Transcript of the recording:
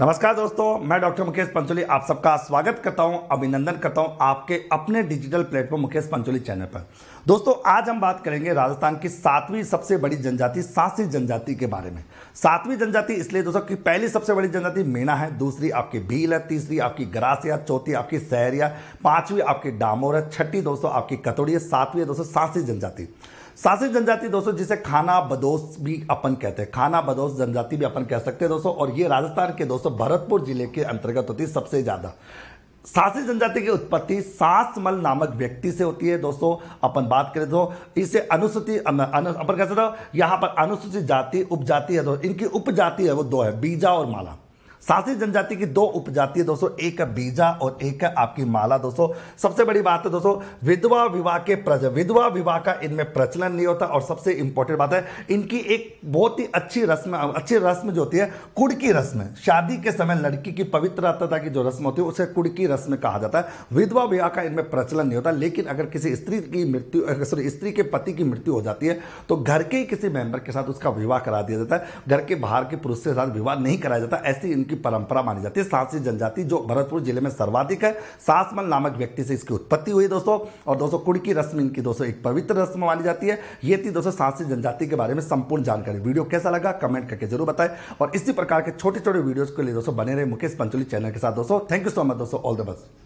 नमस्कार दोस्तों मैं डॉक्टर मुकेश पंचोली आप सबका स्वागत करता हूं अभिनंदन करता हूं आपके अपने digital platform Mukesh Pancholi channel पर दोस्तों आज हम बात करेंगे राजस्थान की सातवीं सबसे बड़ी जनजाति सासी जनजाति के बारे में सातवीं जनजाति इसलिए दोस्तों कि पहली सबसे बड़ी जनजाति मीणा है दूसरी आपकी भील है तीसरी आपकी ग्रासिया चौथी आपकी सहरिया पांचवी आपकी डामोर है छठी दोस्तों आपकी कतोड़ी है सातवीं दोस्तों सासी जनजाति शासित जनजाति दोस्तों जिसे खाना बदोस भी अपन कहते हैं खाना बदोस जनजाति भी अपन कह सकते हैं दोस्तों और ये राजस्थान के दोस्तों भरतपुर जिले के अंतर्गत होती है सबसे ज़्यादा सासी जनजाति की उत्पत्ति सासमल नामक व्यक्ति से होती है दोस्तों अपन बात करें तो इसे अनुसूचित अपन कह सकते हो यहाँ पर अनुसूचित जाति उपजाति है दोस्तों इनकी उपजाति है वो दो है बीजा और माला सासी जनजाति की दो उपजाति है दोस्तों एक है बीजा और एक है आपकी माला दोस्तों सबसे बड़ी बात है दोस्तों विधवा विवाह के प्रज विधवा विवाह का इनमें प्रचलन नहीं होता और सबसे इंपॉर्टेंट बात है इनकी एक बहुत ही अच्छी रस्म अच्छी रस्म जो होती है कुड़ की रस्म शादी के समय लड़की की पवित्रता की जो रस्म होती है उसे कुड़ की रस्म कहा जाता है विधवा विवाह का इनमें प्रचलन नहीं होता लेकिन अगर किसी स्त्री की मृत्यु सॉरी स्त्री के पति की मृत्यु हो जाती है तो घर के ही किसी मेंबर के साथ उसका विवाह करा दिया जाता है घर के बाहर के पुरुष के साथ विवाह नहीं कराया जाता ऐसी इनकी परंपरा मानी जाती है सासी जनजाति जो भरतपुर जिले में सर्वाधिक है सासमल नामक व्यक्ति से इसकी उत्पत्ति हुई दोस्तों और दोस्तों कुड़ की रस्म इनकी दोस्तों एक पवित्र रस्म मानी जाती है ये थी दोस्तों सासी जनजाति के बारे में संपूर्ण जानकारी वीडियो कैसा लगा कमेंट करके जरूर बताए और इसी प्रकार के छोटे छोटे वीडियोस के लिए दोस्तों बने रहे मुकेश पंचोली चैनल के साथ दोस्तों थैंक यू सो मच दोस्तों ऑल द बेस्ट